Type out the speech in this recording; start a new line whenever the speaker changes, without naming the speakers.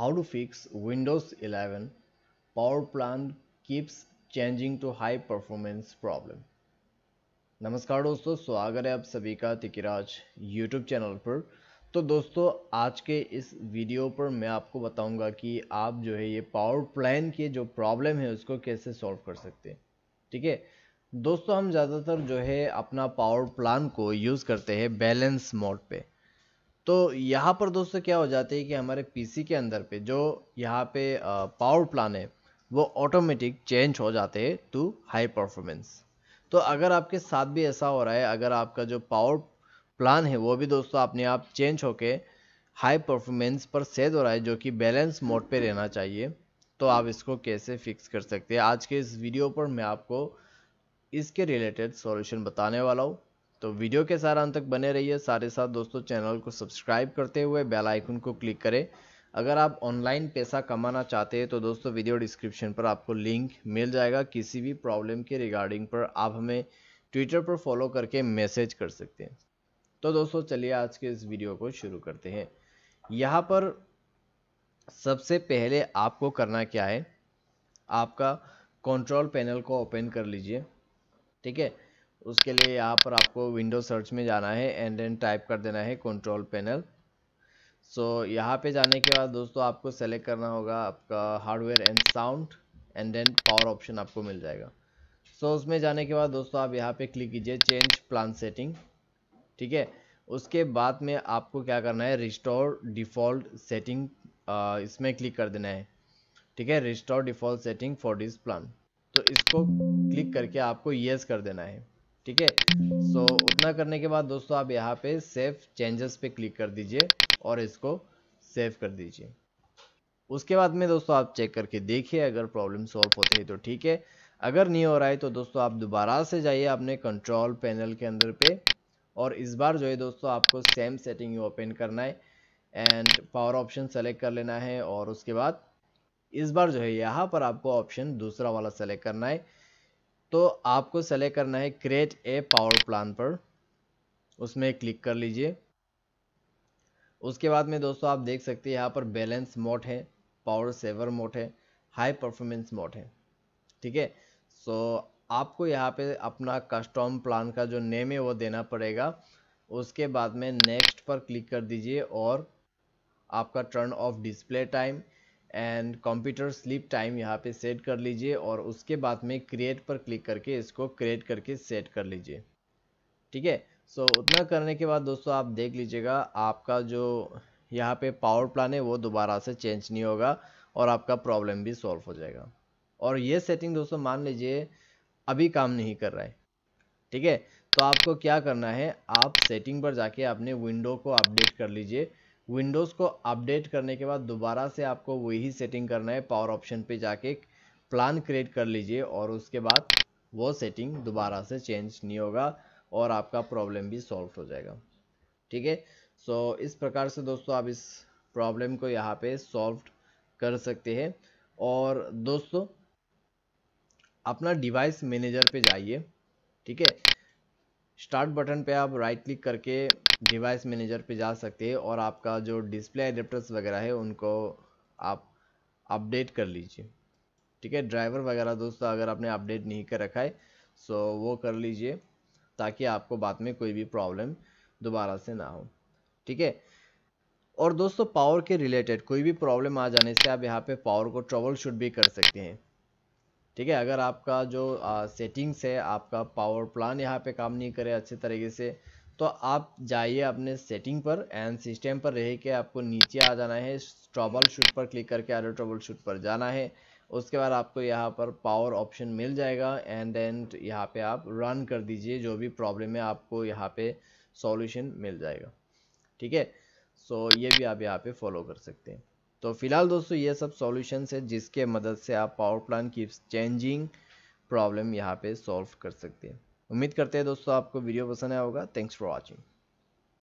how to fix Windows 11 power plant keeps changing to high performance problem. नमस्कार दोस्तों स्वागत है आप सभी का तिकिराज YouTube चैनल पर तो दोस्तों आज के इस वीडियो पर मैं आपको बताऊंगा कि आप जो है ये पावर प्लान के जो प्रॉब्लम है उसको कैसे सॉल्व कर सकते हैं ठीक है दोस्तों हम ज़्यादातर जो है अपना पावर प्लान को यूज़ करते हैं बैलेंस मोड पे तो यहाँ पर दोस्तों क्या हो जाती है कि हमारे पीसी के अंदर पे जो यहाँ पे पावर प्लान है वो ऑटोमेटिक चेंज हो जाते हैं टू हाई परफॉर्मेंस तो अगर आपके साथ भी ऐसा हो रहा है अगर आपका जो पावर प्लान है वो भी दोस्तों अपने आप चेंज होके हाई परफॉर्मेंस पर सेट हो रहा है जो कि बैलेंस मोड पे रहना चाहिए तो आप इसको कैसे फिक्स कर सकते हैं आज के इस वीडियो पर मैं आपको इसके रिलेटेड सॉल्यूशन बताने वाला हूँ तो वीडियो के सारा अंत तक बने रहिए सारे साथ दोस्तों चैनल को सब्सक्राइब करते हुए बेल आइकन को क्लिक करें अगर आप ऑनलाइन पैसा कमाना चाहते हैं तो दोस्तों वीडियो डिस्क्रिप्शन पर आपको लिंक मिल जाएगा किसी भी प्रॉब्लम के रिगार्डिंग पर आप हमें ट्विटर पर फॉलो करके मैसेज कर सकते हैं तो दोस्तों चलिए आज के इस वीडियो को शुरू करते हैं यहाँ पर सबसे पहले आपको करना क्या है आपका कंट्रोल पैनल को ओपन कर लीजिए ठीक है उसके लिए यहाँ पर आपको विंडो सर्च में जाना है एंड देन टाइप कर देना है कंट्रोल पैनल सो यहाँ पे जाने के बाद दोस्तों आपको सेलेक्ट करना होगा आपका hardware and sound and then power option आपको मिल जाएगा सो so, उसमें जाने के बाद दोस्तों आप यहाँ पे क्लिक कीजिए चेंज प्लान सेटिंग ठीक है उसके बाद में आपको क्या करना है रिस्टोर डिफ़ॉल्ट सेटिंग इसमें क्लिक कर देना है ठीक है restore default setting for this plan तो इसको क्लिक करके आपको येस कर देना है ठीक है सो उतना करने के बाद दोस्तों आप यहाँ पे सेव चेंजेस पे क्लिक कर दीजिए और इसको सेव कर दीजिए उसके बाद में दोस्तों आप चेक करके देखिए अगर प्रॉब्लम सॉल्व होते हैं तो ठीक है अगर नहीं हो रहा है तो दोस्तों आप दोबारा से जाइए अपने कंट्रोल पैनल के अंदर पे और इस बार जो है दोस्तों आपको सेम सेटिंग ओपन करना है एंड पावर ऑप्शन सेलेक्ट कर लेना है और उसके बाद इस बार जो है यहाँ पर आपको ऑप्शन दूसरा वाला सेलेक्ट करना है तो आपको सेलेक्ट करना है क्रिएट ए पावर प्लान पर उसमें क्लिक कर लीजिए उसके बाद में दोस्तों आप देख सकते हैं यहाँ पर बैलेंस मोड है पावर सेवर मोड है हाई परफॉर्मेंस मोड है ठीक है सो आपको यहाँ पे अपना कस्टम प्लान का जो नेम है वो देना पड़ेगा उसके बाद में नेक्स्ट पर क्लिक कर दीजिए और आपका turn off display time and computer sleep time यहाँ पे सेट कर लीजिए और उसके बाद में क्रिएट पर क्लिक करके इसको क्रिएट करके सेट कर लीजिए ठीक है सो उतना करने के बाद दोस्तों आप देख लीजिएगा आपका जो यहाँ पे पावर प्लान है वो दोबारा से चेंज नहीं होगा और आपका प्रॉब्लम भी सॉल्व हो जाएगा और ये सेटिंग दोस्तों मान लीजिए अभी काम नहीं कर रहा है ठीक है तो आपको क्या करना है आप सेटिंग पर जाके अपने विंडो को अपडेट कर लीजिए विंडोज़ को अपडेट करने के बाद दोबारा से आपको वही सेटिंग करना है पावर ऑप्शन पे जाके प्लान क्रिएट कर लीजिए और उसके बाद वो सेटिंग दोबारा से चेंज नहीं होगा और आपका प्रॉब्लम भी सॉल्व हो जाएगा ठीक है सो इस प्रकार से दोस्तों आप इस प्रॉब्लम को यहाँ पे सॉल्व कर सकते हैं और दोस्तों अपना डिवाइस मैनेजर पे जाइए ठीक है स्टार्ट बटन पे आप राइट क्लिक करके डिवाइस मैनेजर पे जा सकते हैं और आपका जो डिस्प्ले एडेप्टर्स वगैरह है उनको आप अपडेट कर लीजिए ठीक है ड्राइवर वगैरह दोस्तों अगर आपने अपडेट नहीं कर रखा है सो वो कर लीजिए ताकि आपको बाद में कोई भी प्रॉब्लम दोबारा से ना हो ठीक है और दोस्तों पावर के रिलेटेड कोई भी प्रॉब्लम आ जाने से आप यहाँ पे पावर को ट्रबल शूट भी कर सकते हैं ठीक है अगर आपका जो सेटिंग्स है आपका पावर प्लान यहाँ पे काम नहीं करे अच्छे तरीके से तो आप जाइए अपने सेटिंग पर एंड सिस्टम पर रह के आपको नीचे आ जाना है ट्रबल शूट पर क्लिक करके आरो ट्रबल शूट पर जाना है उसके बाद आपको यहाँ पर पावर ऑप्शन मिल जाएगा एंड देन यहाँ पे आप रन कर दीजिए जो भी प्रॉब्लम है आपको यहाँ पे सॉल्यूशन मिल जाएगा ठीक है सो ये भी आप यहाँ पे फॉलो कर सकते हैं तो फिलहाल दोस्तों ये सब सोल्यूशन है जिसके मदद से आप पावर प्लान की चेंजिंग प्रॉब्लम यहाँ पे सॉल्व कर सकते हैं उम्मीद करते हैं दोस्तों आपको वीडियो पसंद आया होगा थैंक्स फॉर वॉचिंग